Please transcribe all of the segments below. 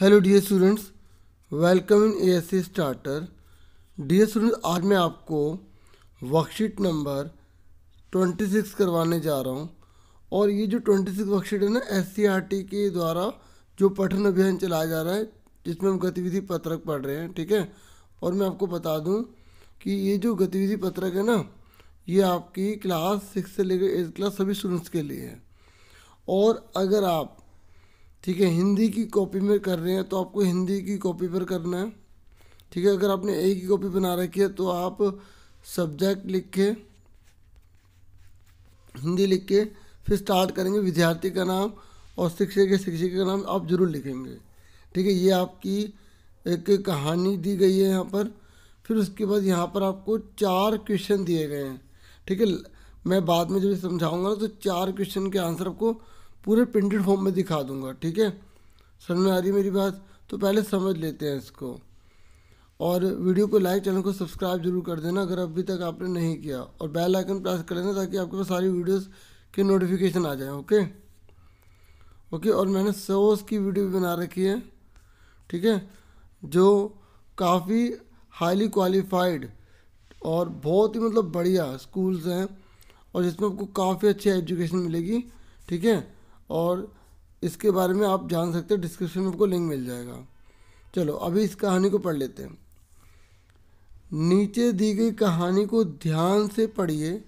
Hello dear students welcome in A S C starter dear students आज मैं आपको worksheet number 26 करवाने जा रहा हूँ और ये जो 26 वर्कशीट है ना एस सी आर टी के द्वारा जो पठन अभियान चलाया जा रहा है जिसमें हम गतिविधि पत्रक पढ़ रहे हैं ठीक है और मैं आपको बता दूँ कि ये जो गतिविधि पत्रक है ना ये आपकी क्लास सिक्स से लेकर एट क्लास सभी स्टूडेंट्स के लिए है और अगर आप ठीक है हिंदी की कॉपी में कर रहे हैं तो आपको हिंदी की कॉपी पर करना है ठीक है अगर आपने ए की कॉपी बना रखी है तो आप सब्जेक्ट लिख के हिंदी लिख के फिर स्टार्ट करेंगे विद्यार्थी का नाम और शिक्षक के शिक्षिका का नाम आप जरूर लिखेंगे ठीक है ये आपकी एक कहानी दी गई है यहाँ पर फिर उसके बाद यहाँ पर आपको चार क्वेश्चन दिए गए हैं ठीक है मैं बाद में जब समझाऊंगा ना तो चार क्वेश्चन के आंसर आपको पूरे प्रिंटेड फॉर्म में दिखा दूंगा ठीक है समझ में आ रही मेरी बात तो पहले समझ लेते हैं इसको और वीडियो को लाइक चैनल को सब्सक्राइब जरूर कर देना अगर अभी तक आपने नहीं किया और बेल आइकन प्रेस कर लेना ताकि आपके पास सारी वीडियोस के नोटिफिकेशन आ जाए ओके ओके और मैंने सोस की वीडियो भी बना रखी है ठीक है जो काफ़ी हाईली क्वालिफाइड और बहुत ही मतलब बढ़िया स्कूल्स हैं और जिसमें आपको काफ़ी अच्छी एजुकेशन मिलेगी ठीक है और इसके बारे में आप जान सकते हो डिस्क्रिप्शन में आपको लिंक मिल जाएगा चलो अभी इस कहानी को पढ़ लेते हैं नीचे दी गई कहानी को ध्यान से पढ़िए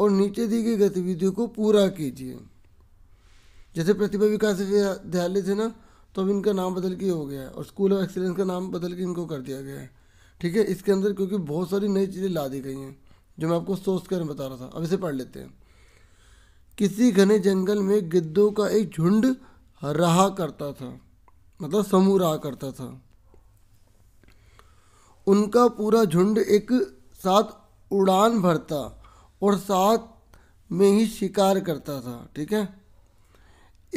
और नीचे दी गई गतिविधियों को पूरा कीजिए जैसे प्रतिभा विकास विद्यालय थे ना तो अब इनका नाम बदल के हो गया है और स्कूल ऑफ एक्सीलेंस का नाम बदल के इनको कर दिया गया है ठीक है इसके अंदर क्योंकि बहुत सारी नई चीज़ें ला दी गई हैं जो मैं आपको सोच कर बता रहा था अब इसे पढ़ लेते हैं किसी घने जंगल में गिद्धों का एक झुंड रहा करता था मतलब समूह रहा करता था उनका पूरा झुंड एक साथ उड़ान भरता और साथ में ही शिकार करता था ठीक है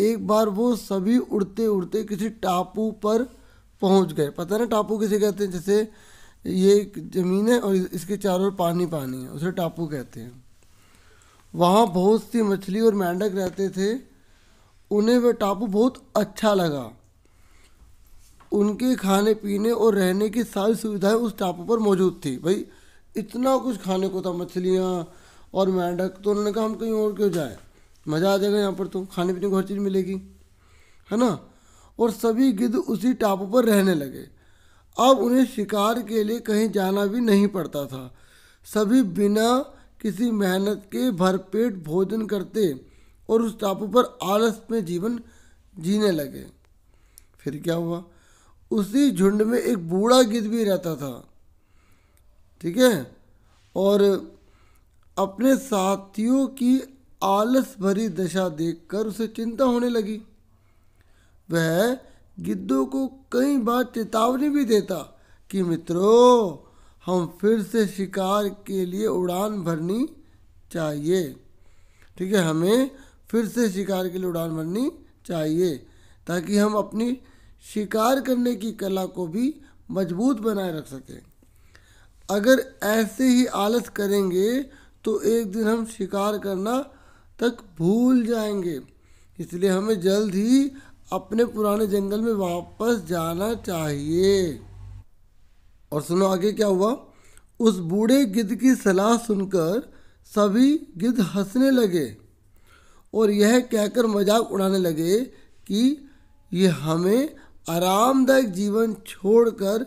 एक बार वो सभी उड़ते उड़ते किसी टापू पर पहुंच गए पता ना टापू किसे कहते हैं जैसे ये एक ज़मीन है और इसके चारों ओर पानी पानी है उसे टापू कहते हैं वहाँ बहुत सी मछली और मेंढक रहते थे उन्हें वह टापू बहुत अच्छा लगा उनके खाने पीने और रहने की सारी सुविधाएं उस टापू पर मौजूद थी भाई इतना कुछ खाने को था मछलियाँ और मेंढक तो उन्होंने कहा हम कहीं और क्यों जाए मज़ा आ जाएगा यहाँ पर तो खाने पीने को हर चीज़ मिलेगी है ना और सभी गिद्ध उसी टापू पर रहने लगे अब उन्हें शिकार के लिए कहीं जाना भी नहीं पड़ता था सभी बिना किसी मेहनत के भरपेट भोजन करते और उस टापू पर आलस में जीवन जीने लगे फिर क्या हुआ उसी झुंड में एक बूढ़ा गिद्ध भी रहता था ठीक है और अपने साथियों की आलस भरी दशा देखकर उसे चिंता होने लगी वह गिद्धों को कई बार चेतावनी भी देता कि मित्रों हम फिर से शिकार के लिए उड़ान भरनी चाहिए ठीक है हमें फिर से शिकार के लिए उड़ान भरनी चाहिए ताकि हम अपनी शिकार करने की कला को भी मजबूत बनाए रख सकें अगर ऐसे ही आलस करेंगे तो एक दिन हम शिकार करना तक भूल जाएंगे इसलिए हमें जल्द ही अपने पुराने जंगल में वापस जाना चाहिए और सुनो आगे क्या हुआ उस बूढ़े गिद्ध की सलाह सुनकर सभी गिद्ध हंसने लगे और यह कहकर मजाक उड़ाने लगे कि यह हमें आरामदायक जीवन छोड़कर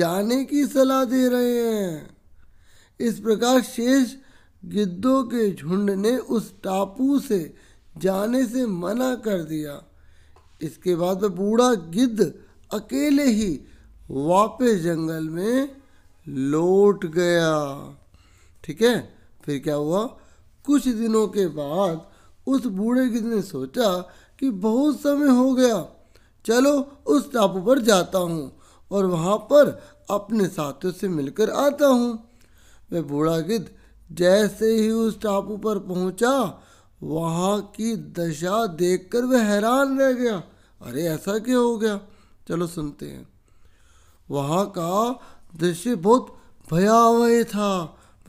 जाने की सलाह दे रहे हैं इस प्रकार शेष गिद्धों के झुंड ने उस टापू से जाने से मना कर दिया इसके बाद वह बूढ़ा गिद्ध अकेले ही वापस जंगल में लौट गया ठीक है फिर क्या हुआ कुछ दिनों के बाद उस बूढ़े किसी ने सोचा कि बहुत समय हो गया चलो उस टापू पर जाता हूँ और वहाँ पर अपने साथियों से मिलकर आता हूँ वह बूढ़ा गिद्ध जैसे ही उस टापू पर पहुँचा वहाँ की दशा देखकर वह हैरान रह गया अरे ऐसा क्या हो गया चलो सुनते हैं वहाँ का दृश्य बहुत भयावह था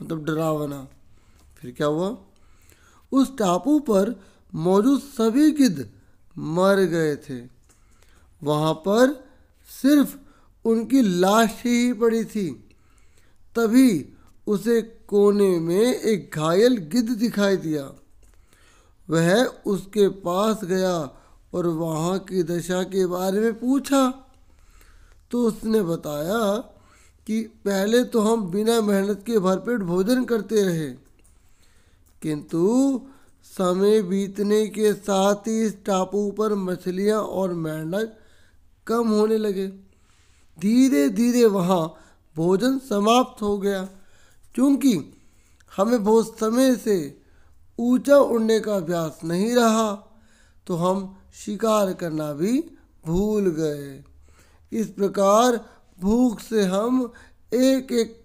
मतलब डरावना फिर क्या हुआ उस टापू पर मौजूद सभी गिद्ध मर गए थे वहाँ पर सिर्फ उनकी लाश ही पड़ी थी तभी उसे कोने में एक घायल गिद्ध दिखाई दिया वह उसके पास गया और वहाँ की दशा के बारे में पूछा तो उसने बताया कि पहले तो हम बिना मेहनत के भरपेट भोजन करते रहे किंतु समय बीतने के साथ ही इस टापू पर मछलियाँ और मेंढक कम होने लगे धीरे धीरे वहाँ भोजन समाप्त हो गया क्योंकि हमें बहुत समय से ऊंचा उड़ने का अभ्यास नहीं रहा तो हम शिकार करना भी भूल गए इस प्रकार भूख से हम एक एक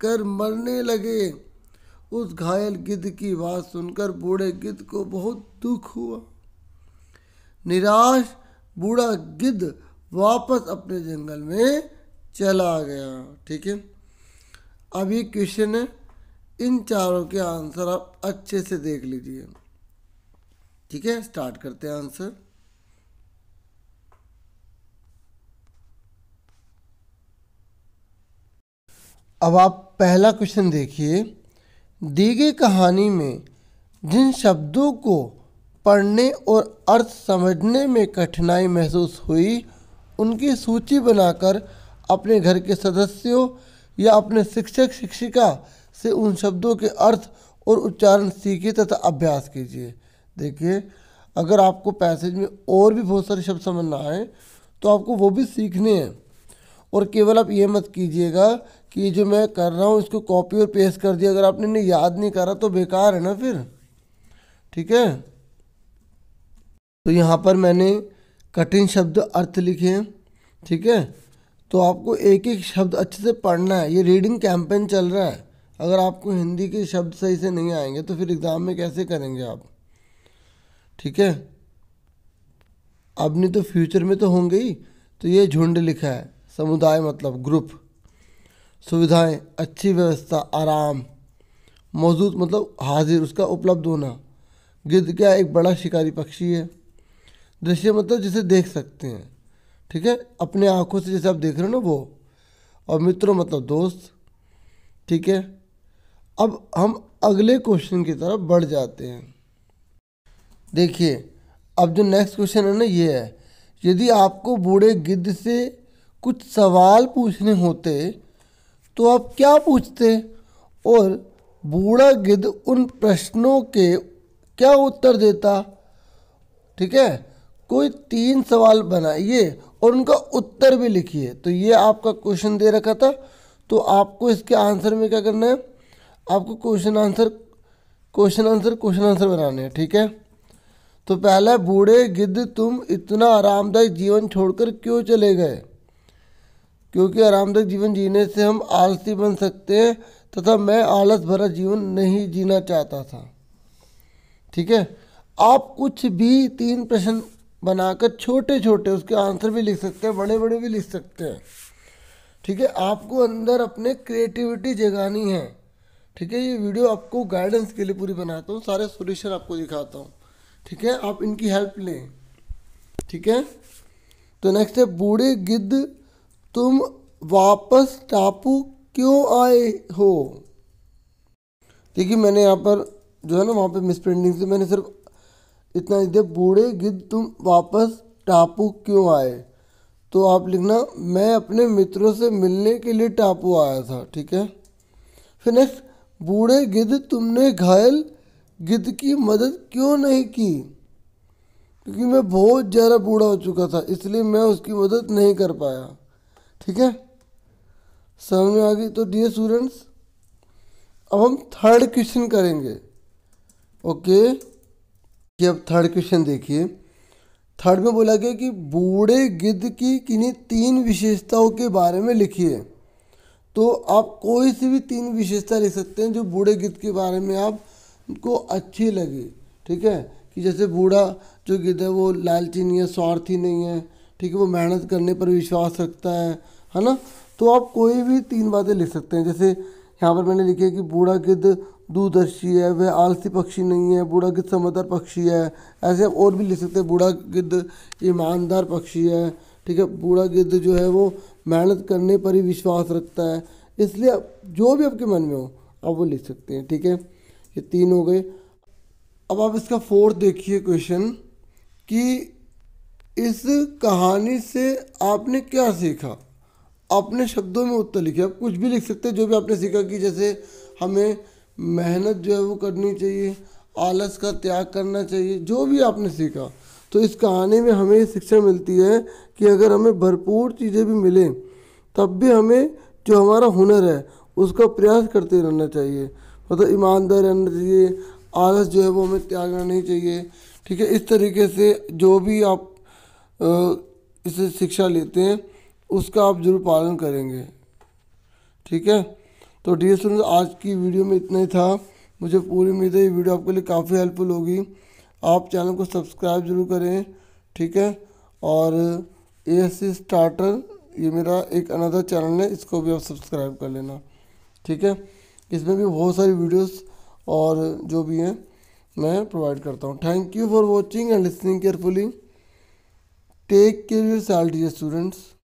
कर मरने लगे उस घायल गिद्ध की बात सुनकर बूढ़े गिद्ध को बहुत दुख हुआ निराश बूढ़ा गिद्ध वापस अपने जंगल में चला गया ठीक है अभी क्वेश्चन है इन चारों के आंसर आप अच्छे से देख लीजिए ठीक है स्टार्ट करते हैं आंसर अब आप पहला क्वेश्चन देखिए दी गई कहानी में जिन शब्दों को पढ़ने और अर्थ समझने में कठिनाई महसूस हुई उनकी सूची बनाकर अपने घर के सदस्यों या अपने शिक्षक शिक्षिका से उन शब्दों के अर्थ और उच्चारण सीखिए तथा अभ्यास कीजिए देखिए अगर आपको पैसेज में और भी बहुत सारे शब्द समझना है तो आपको वो भी सीखने हैं और केवल आप ये मत कीजिएगा कि जो मैं कर रहा हूँ इसको कॉपी और पेस्ट कर दिया अगर आपने याद नहीं करा तो बेकार है ना फिर ठीक है तो यहाँ पर मैंने कठिन शब्द अर्थ लिखे हैं ठीक है तो आपको एक एक शब्द अच्छे से पढ़ना है ये रीडिंग कैंपेन चल रहा है अगर आपको हिंदी के शब्द सही से नहीं आएंगे तो फिर एग्ज़ाम में कैसे करेंगे आप ठीक है अब नहीं तो फ्यूचर में तो होंगे ही तो ये झुंड लिखा है समुदाय मतलब ग्रुप सुविधाएं अच्छी व्यवस्था आराम मौजूद मतलब हाजिर उसका उपलब्ध होना गिद्ध क्या एक बड़ा शिकारी पक्षी है दृश्य मतलब जिसे देख सकते हैं ठीक है अपने आँखों से जैसे आप देख रहे हो ना वो और मित्रों मतलब दोस्त ठीक है अब हम अगले क्वेश्चन की तरफ बढ़ जाते हैं देखिए अब जो नेक्स्ट क्वेश्चन है ना ये है यदि आपको बूढ़े गिद्ध से कुछ सवाल पूछने होते तो आप क्या पूछते और बूढ़ा गिद्ध उन प्रश्नों के क्या उत्तर देता ठीक है कोई तीन सवाल बनाइए और उनका उत्तर भी लिखिए तो ये आपका क्वेश्चन दे रखा था तो आपको इसके आंसर में क्या करना है आपको question answer question answer question answer बनाने हैं ठीक है तो पहला बूढ़े गिद्ध तुम इतना आरामदायक जीवन छोड़कर क्यों चले गए क्योंकि आरामदायक जीवन जीने से हम आलसी बन सकते हैं तथा मैं आलस भरा जीवन नहीं जीना चाहता था ठीक है आप कुछ भी तीन प्रश्न बनाकर छोटे छोटे उसके आंसर भी लिख सकते हैं बड़े बड़े भी लिख सकते हैं ठीक है आपको अंदर अपने क्रिएटिविटी जगानी है ठीक है ये वीडियो आपको गाइडेंस के लिए पूरी बनाता हूँ सारे सोल्यूशन आपको दिखाता हूँ ठीक है आप इनकी हेल्प लें ठीक है तो नेक्स्ट है बूढ़े गिद्ध तुम वापस टापू क्यों आए हो देखिए मैंने यहाँ पर जो है ना वहाँ पे मिसप्रिंटिंग से मैंने सिर्फ इतना लिख दिया बूढ़े गिद्ध तुम वापस टापू क्यों आए तो आप लिखना मैं अपने मित्रों से मिलने के लिए टापू आया था ठीक है फिर नेक्स्ट बूढ़े गिद्ध तुमने घायल गिद्ध की मदद क्यों नहीं की क्योंकि मैं बहुत ज़्यादा बूढ़ा हो चुका था इसलिए मैं उसकी मदद नहीं कर पाया ठीक है समझ में आ गई तो डियर स्टूडेंट्स अब हम थर्ड क्वेश्चन करेंगे ओके कि अब थर्ड क्वेश्चन देखिए थर्ड में बोला गया कि बूढ़े गिद्ध की किन्हीं तीन विशेषताओं के बारे में लिखिए तो आप कोई सी भी तीन विशेषता लिख सकते हैं जो बूढ़े गिद्ध के बारे में आपको अच्छी लगे ठीक है कि जैसे बूढ़ा जो गिद्ध है वो लालची नहीं है स्वार्थी नहीं है ठीक है वो मेहनत करने पर विश्वास रखता है है ना तो आप कोई भी तीन बातें लिख सकते हैं जैसे यहाँ पर मैंने लिखा है कि बूढ़ा गिद्ध दूरदर्शी है वह आलसी पक्षी नहीं है बूढ़ा गिद्ध समझदार पक्षी है ऐसे आप और भी लिख सकते हैं बूढ़ा गिद्ध ईमानदार पक्षी है ठीक है बूढ़ा गिद्ध जो है वो मेहनत करने पर ही विश्वास रखता है इसलिए जो भी आपके मन में हो आप वो लिख सकते हैं ठीक है ये तीन हो गए अब आप इसका फोर्थ देखिए क्वेश्चन कि इस कहानी से आपने क्या सीखा अपने शब्दों में उत्तर लिखिए आप कुछ भी लिख सकते हैं जो भी आपने सीखा कि जैसे हमें मेहनत जो है वो करनी चाहिए आलस का त्याग करना चाहिए जो भी आपने सीखा तो इस कहानी में हमें ये शिक्षा मिलती है कि अगर हमें भरपूर चीज़ें भी मिलें तब भी हमें जो हमारा हुनर है उसका प्रयास करते रहना चाहिए मतलब ईमानदार रहना चाहिए आलस जो है वो हमें त्यागना नहीं चाहिए ठीक है इस तरीके से जो भी आप इससे शिक्षा लेते हैं उसका आप जरूर पालन करेंगे ठीक है तो डी एस आज की वीडियो में इतना ही था मुझे पूरी उम्मीद है ये वीडियो आपके लिए काफ़ी हेल्पफुल होगी आप चैनल को सब्सक्राइब जरूर करें ठीक है और ए स्टार्टर ये मेरा एक अनदर चैनल है इसको भी आप सब्सक्राइब कर लेना ठीक है इसमें भी बहुत सारी वीडियोस और जो भी हैं मैं प्रोवाइड करता हूँ thank you for watching and listening carefully Take care of your students.